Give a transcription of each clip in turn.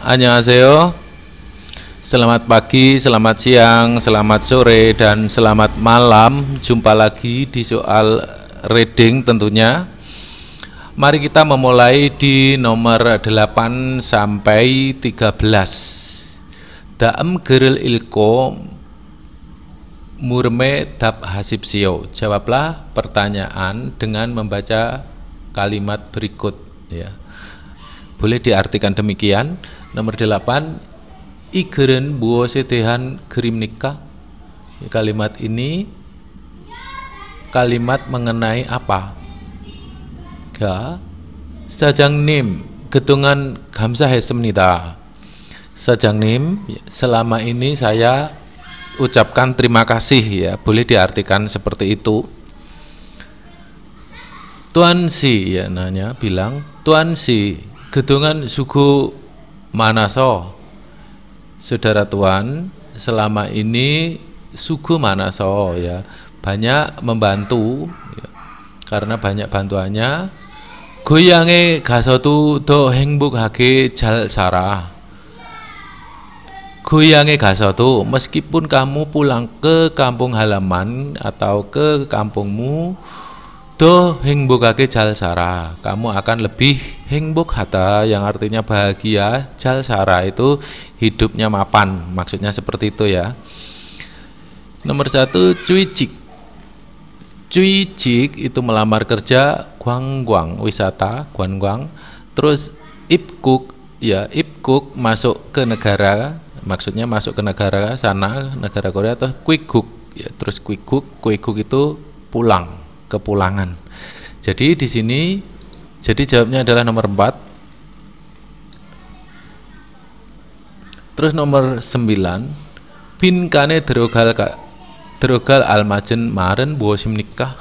Annyeonghaseyo Selamat pagi, selamat siang, selamat sore, dan selamat malam Jumpa lagi di soal reading tentunya Mari kita memulai di nomor 8 sampai 13 Daem geril ilko murme dap hasib sio Jawablah pertanyaan dengan membaca kalimat berikut ya. Boleh diartikan demikian Nomor delapan, igeren buo setehan gerim nikah. Kalimat ini kalimat mengenai apa? Ga sajang nim gedungan gamsah semnita. Sajang nim selama ini saya ucapkan terima kasih ya, boleh diartikan seperti itu. Tuan Si ya nanya bilang, Tuan Si, gedungan suku manaso saudara tuan selama ini sugu manaso ya banyak membantu ya, karena banyak bantuannya goyange gasotu do hengbuk hake jal sarah goyange gasotu meskipun kamu pulang ke kampung halaman atau ke kampungmu Doh hingbukake jalsara Kamu akan lebih hengbuk hata Yang artinya bahagia Jalsara itu hidupnya mapan Maksudnya seperti itu ya Nomor satu cuy cik. cuicik cik itu melamar kerja Guangguang wisata Guangguang Terus kuk ya kuk masuk ke negara Maksudnya masuk ke negara sana Negara Korea atau cook ya, Terus quick cook itu pulang kepulangan. Jadi di sini jadi jawabnya adalah nomor 4. Terus nomor 9 bin kane drogal ka, drogal almajen maren buosim nikah.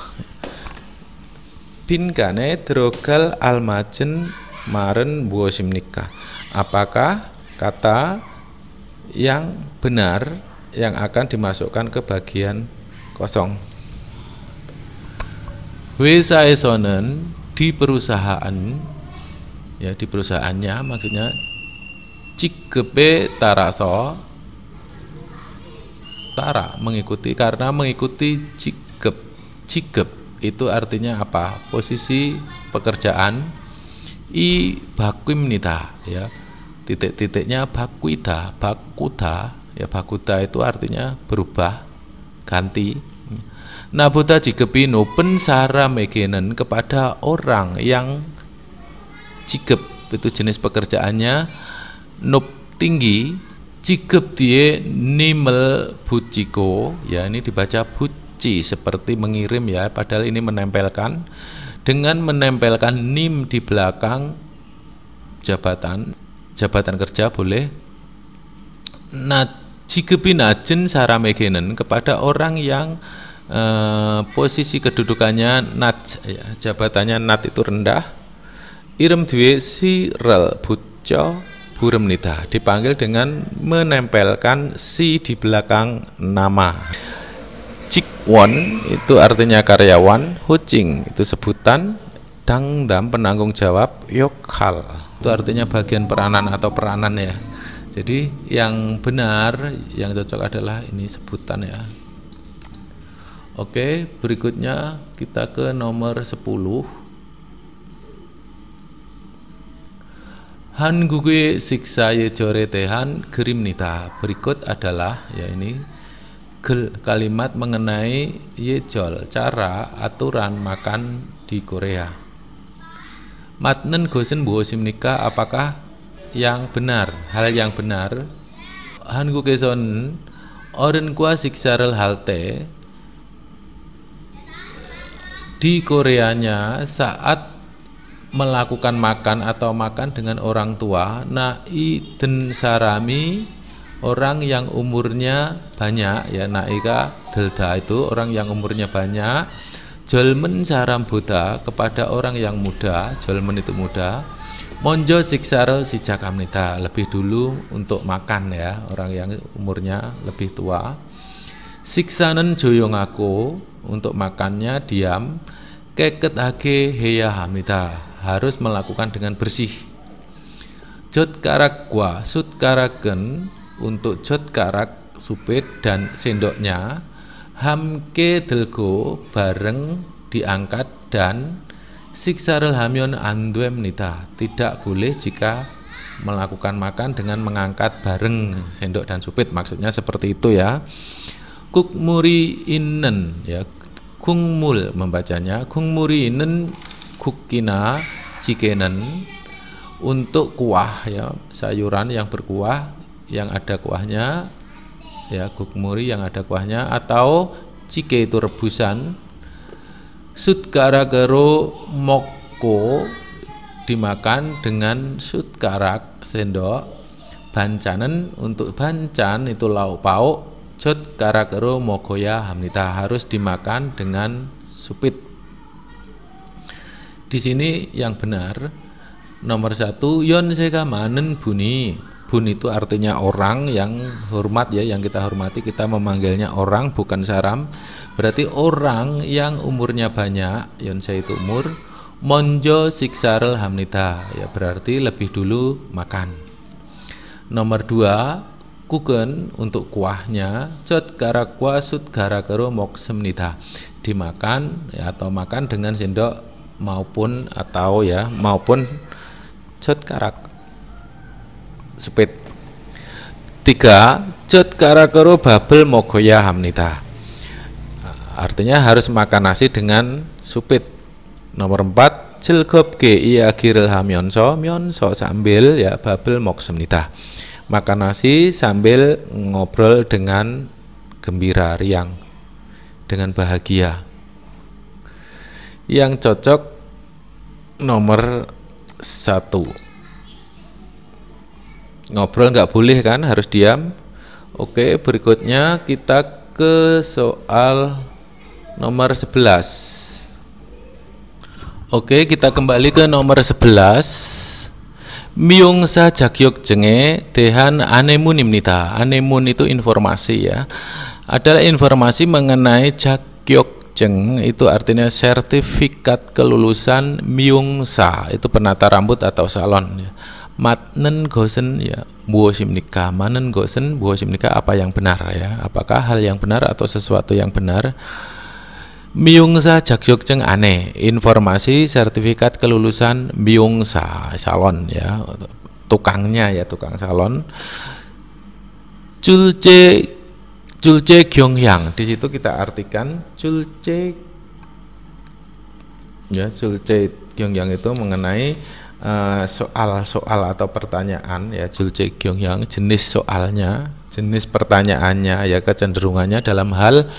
Bin kane drogal almajen maren buosim nikah. Apakah kata yang benar yang akan dimasukkan ke bagian kosong? Wesa Esonen di perusahaan ya di perusahaannya maksudnya Cikepe Taraso Tara mengikuti karena mengikuti Cikep Cikep itu artinya apa posisi pekerjaan i nita, ya titik-titiknya bakwita bakuta ya bakuta itu artinya berubah ganti Nabuta Jigepino pensara megenen kepada orang yang cikep itu jenis pekerjaannya nup tinggi cikep die nimel buciko ya ini dibaca buci seperti mengirim ya padahal ini menempelkan dengan menempelkan nim di belakang jabatan jabatan kerja boleh nah sara saramegenen kepada orang yang Eh, posisi kedudukannya nat ya, jabatannya nat itu rendah irem duwe sirel buco burem nita dipanggil dengan menempelkan si di belakang nama cikwon itu artinya karyawan hucing itu sebutan dangdam penanggung jawab yokal itu artinya bagian peranan atau peranan ya jadi yang benar yang cocok adalah ini sebutan ya Oke, berikutnya kita ke nomor 10. Han siksa ye jore tehan gerim nita. Berikut adalah ya ini kalimat mengenai yejol cara aturan makan di Korea. Matnen gosen buhosim nika. apakah yang benar? Hal yang benar Han son oren siksa rel halte di Koreanya saat melakukan makan atau makan dengan orang tua na'i den sarami orang yang umurnya banyak ya naika delda itu orang yang umurnya banyak jolmen saram buddha kepada orang yang muda jolmen itu muda monjo siksar si jakamnita lebih dulu untuk makan ya orang yang umurnya lebih tua siksanen joyong aku untuk makannya diam keket hage heya hamida harus melakukan dengan bersih jod karakwa sud karaken untuk jod karak supit dan sendoknya hamke delgo bareng diangkat dan siksarel hamyon andwem nita tidak boleh jika melakukan makan dengan mengangkat bareng sendok dan supit maksudnya seperti itu ya kukmuri innen ya kungmul membacanya kungmuri innen kukina cikenen untuk kuah ya sayuran yang berkuah yang ada kuahnya ya kukmuri yang ada kuahnya atau cike itu rebusan sutkara gero moko dimakan dengan sutkarak sendok bancanen untuk bancan itu lauk pauk Jod karakero mogoya hamnita harus dimakan dengan supit. Di sini yang benar nomor satu yon seka manen buni bun itu artinya orang yang hormat ya yang kita hormati kita memanggilnya orang bukan saram berarti orang yang umurnya banyak Yonse itu umur monjo siksarel hamnita ya berarti lebih dulu makan nomor dua kuken untuk kuahnya cet gara kuah sut gara mok semnita dimakan ya, atau makan dengan sendok maupun atau ya maupun cet karak sepit tiga cet gara karo babel mogoya hamnita artinya harus makan nasi dengan supit nomor empat cilgob ge iya giril hamyonso myonso sambil ya babel mok semnita makan nasi sambil ngobrol dengan gembira riang dengan bahagia yang cocok nomor satu ngobrol nggak boleh kan harus diam oke berikutnya kita ke soal nomor 11 oke kita kembali ke nomor 11 미용사 자격증의 대한 아내문입니다. anemun itu informasi ya. Adalah informasi mengenai jeng itu artinya sertifikat kelulusan miungsa itu penata rambut atau salon ya. Matnen gosen ya buosim nikah manen gosen buosim nikah apa yang benar ya apakah hal yang benar atau sesuatu yang benar Miungsa Jakjokceng aneh informasi sertifikat kelulusan Miungsa salon ya tukangnya ya tukang salon Julce Julce Gyeonghyang di situ kita artikan Julce ya Julce Gyeonghyang itu mengenai eh, soal-soal uh, atau pertanyaan ya Julce Gyeonghyang jenis soalnya jenis pertanyaannya ya kecenderungannya dalam hal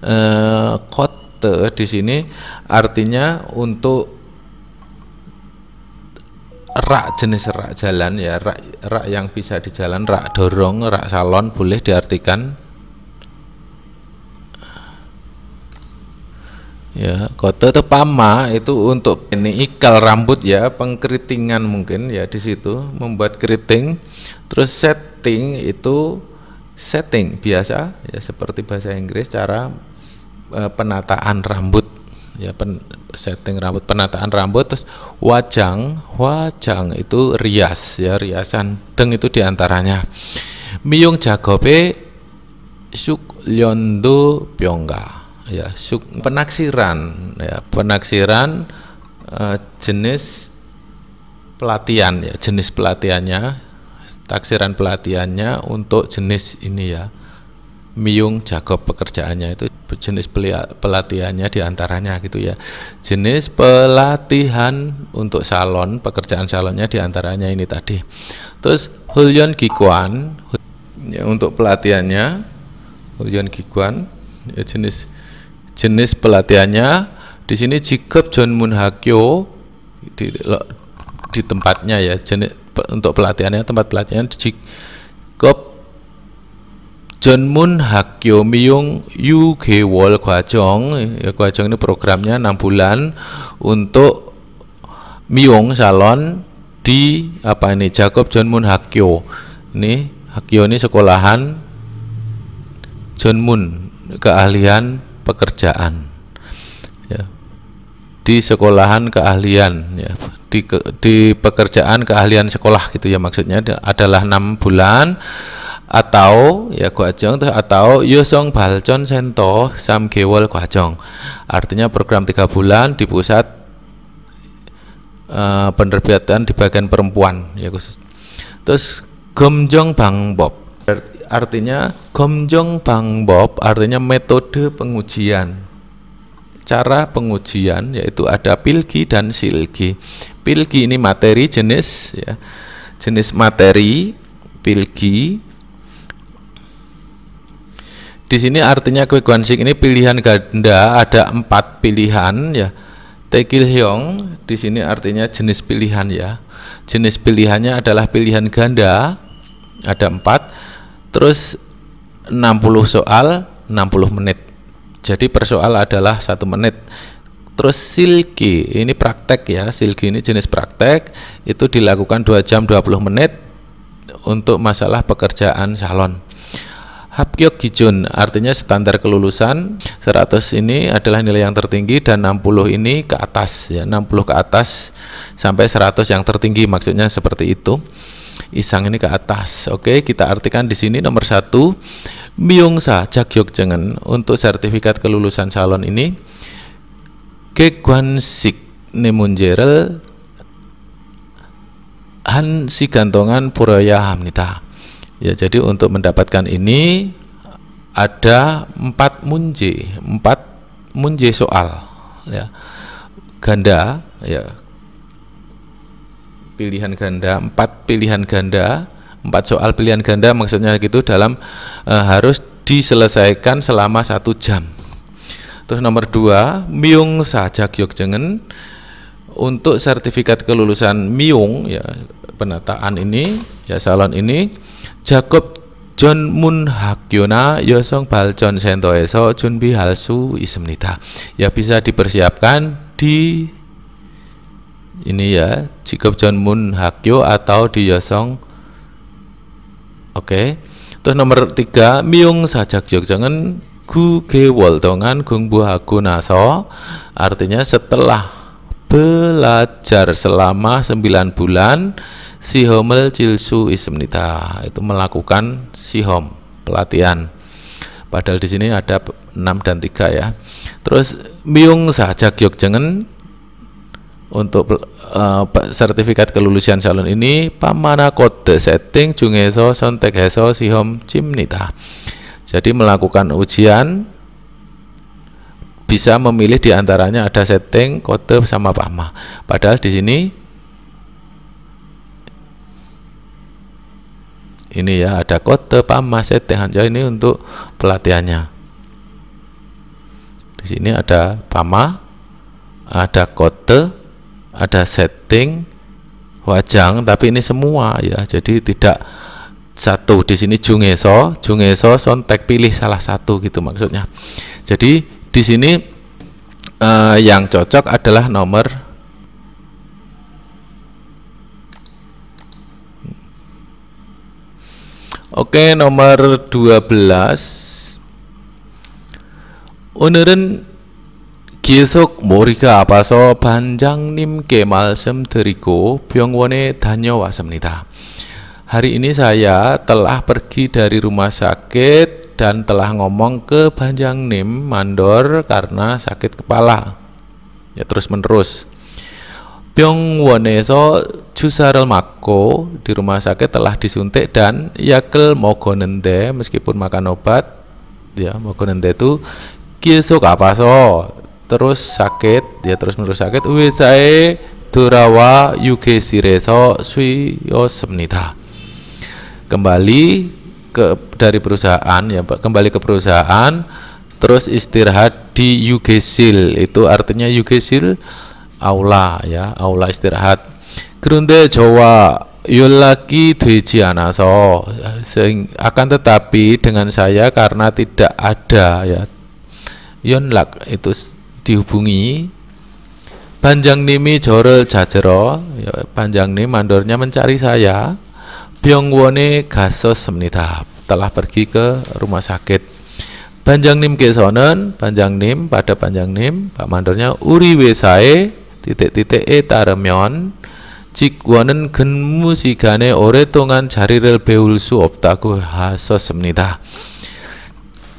uh, kot te di sini artinya untuk rak jenis rak jalan ya rak rak yang bisa di jalan rak dorong rak salon boleh diartikan ya kota itu pama itu untuk ini ikal rambut ya pengkeritingan mungkin ya di situ membuat keriting terus setting itu setting biasa ya seperti bahasa Inggris cara Eh, penataan rambut ya pen, setting rambut penataan rambut terus wajang wajang itu rias ya riasan deng itu diantaranya miung jagope suk lyondo pyongga ya suk penaksiran ya penaksiran uh, jenis pelatihan ya jenis pelatihannya taksiran pelatihannya untuk jenis ini ya miung jago pekerjaannya itu jenis pelatihannya diantaranya gitu ya jenis pelatihan untuk salon pekerjaan salonnya diantaranya ini tadi terus Hulyon Gikuan ya, untuk pelatihannya Hulyon Gikuan ya, jenis jenis pelatihannya di sini Jacob John Moon Hakyo di, di tempatnya ya jenis untuk pelatihannya tempat pelatihan Jacob Jeonmun 학교 미용 6개월 과정 Gwajong ini programnya 6 bulan untuk miung salon di apa ini Jakob Jeonmun Hakyo ini Hakyo ini sekolahan Jeonmun keahlian pekerjaan ya. di sekolahan keahlian ya. di, ke, di pekerjaan keahlian sekolah gitu ya maksudnya adalah enam bulan atau ya Gwajong terus atau Yosong Balcon Sento Samgewol Gwajong. Artinya program tiga bulan di pusat uh, penerbitan di bagian perempuan ya khusus. Terus Gomjong Bang Bob artinya Gomjong Bang Bob artinya metode pengujian cara pengujian yaitu ada pilgi dan silgi. Pilgi ini materi jenis ya. Jenis materi pilgi di sini artinya Kwe ini pilihan ganda ada empat pilihan ya. Tekil Hyong di sini artinya jenis pilihan ya. Jenis pilihannya adalah pilihan ganda ada empat. Terus 60 soal 60 menit. Jadi persoal adalah satu menit. Terus silki ini praktek ya. Silki ini jenis praktek itu dilakukan 2 jam 20 menit untuk masalah pekerjaan salon. Hapkyok Gijun artinya standar kelulusan 100 ini adalah nilai yang tertinggi dan 60 ini ke atas ya 60 ke atas sampai 100 yang tertinggi maksudnya seperti itu Isang ini ke atas oke kita artikan di sini nomor satu Myungsa Jagyok Jengen untuk sertifikat kelulusan calon ini Gegwansik Nemunjerel Han gantongan Puraya Hamnita ya jadi untuk mendapatkan ini ada empat munje empat munje soal ya ganda ya pilihan ganda empat pilihan ganda empat soal pilihan ganda maksudnya gitu dalam e, harus diselesaikan selama satu jam terus nomor dua miung saja jengen untuk sertifikat kelulusan miung ya penataan ini ya salon ini Jakob John Mun Hakyona Yosong ya Sento Eso Junbi Halsu Ismnita ya bisa dipersiapkan di ini ya Jakob John Mun Hakyo atau di Yosong ya oke okay. terus nomor tiga Miung Sajak Jogjangan Gu Ge Woltongan Gung Bu Hakunaso artinya setelah belajar selama 9 bulan si sihomel jilsu ismnita itu melakukan si home pelatihan padahal di sini ada 6 dan 3 ya terus miung saja jengen untuk uh, sertifikat kelulusan calon ini pamana kode setting jungeso sontek heso sihom cimnita jadi melakukan ujian bisa memilih diantaranya ada setting kode sama PAMA. Padahal di sini ini ya ada kode PAMA setting hanya ini untuk pelatihannya. Di sini ada PAMA, ada kode, ada setting wajang tapi ini semua ya. Jadi tidak satu di sini jungeso, jungeso sontek pilih salah satu gitu maksudnya. Jadi di sini eh, yang cocok adalah nomor Oke, nomor 12. banjang nim 머리가 아파서 반장님께 pyongwone 병원에 semnita. Hari ini saya telah pergi dari rumah sakit dan telah ngomong ke Banjang Nim mandor karena sakit kepala. Ya terus menerus. Pyong Woneso Jusarel Mako di rumah sakit telah disuntik dan Yakel Mogonende meskipun makan obat ya Mogonende itu Kieso so terus sakit ya terus menerus sakit saya Durawa Yuge Sireso Suyosemnita kembali ke dari perusahaan ya pak kembali ke perusahaan terus istirahat di Yugesil itu artinya Yugesil aula ya aula istirahat Grunde Jawa yulaki dweji anaso akan tetapi dengan saya karena tidak ada ya yonlak itu dihubungi panjang nimi jorel jajero ya, panjang Nimi mandornya mencari saya Byungwone Gasos Semnita telah pergi ke rumah sakit. Panjang Nim Kesonen, Panjang Nim pada Panjang Nim, Pak Mandornya Uri Wesae titik-titik E Taremyon Wonen genmu sigane ore tongan rel beulsu optaku hasos semnita.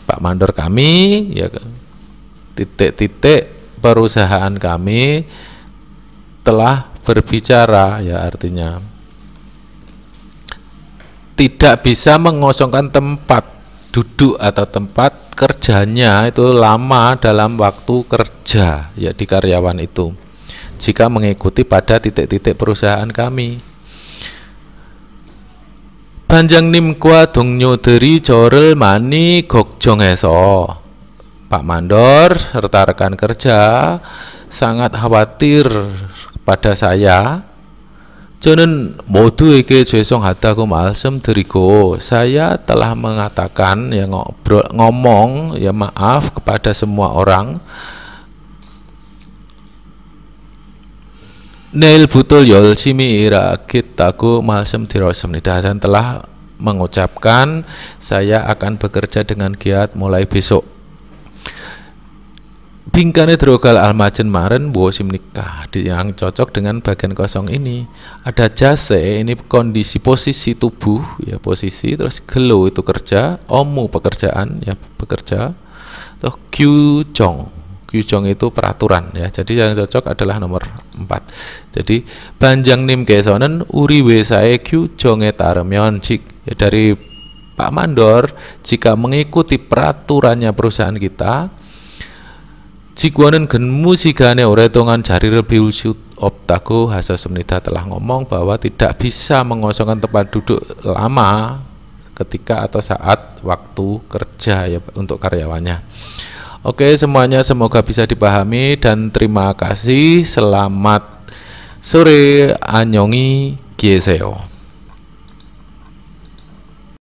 Pak Mandor kami ya titik-titik perusahaan kami telah berbicara ya artinya tidak bisa mengosongkan tempat duduk atau tempat kerjanya itu lama dalam waktu kerja ya di karyawan itu jika mengikuti pada titik-titik perusahaan kami Panjang kwa dong dari jorel mani gokjong eso Pak Mandor serta rekan kerja sangat khawatir pada saya 저는 모두에게 죄송하다고 말씀드리고 saya telah mengatakan ya ngobrol, ngomong ya maaf kepada semua orang Neil butul malsem 일하겠다고 말씀드렸습니다 dan telah mengucapkan saya akan bekerja dengan giat mulai besok Bingkane drogal almajen maren buah sim di yang cocok dengan bagian kosong ini ada jase ini kondisi posisi tubuh ya posisi terus gelo itu kerja omu pekerjaan ya pekerja terus kyujong kyujong itu peraturan ya jadi yang cocok adalah nomor empat jadi panjang nim kesonen uri sae kyujong etaremyon cik ya dari Pak Mandor jika mengikuti peraturannya perusahaan kita 직원은 근무 시간에 jari 자리를 비울 수 없다고 하셨습니다. Telah ngomong bahwa tidak bisa mengosongkan tempat duduk lama ketika atau saat waktu kerja ya untuk karyawannya. Oke, semuanya semoga bisa dipahami dan terima kasih. Selamat sore, Anyongi Gieseo.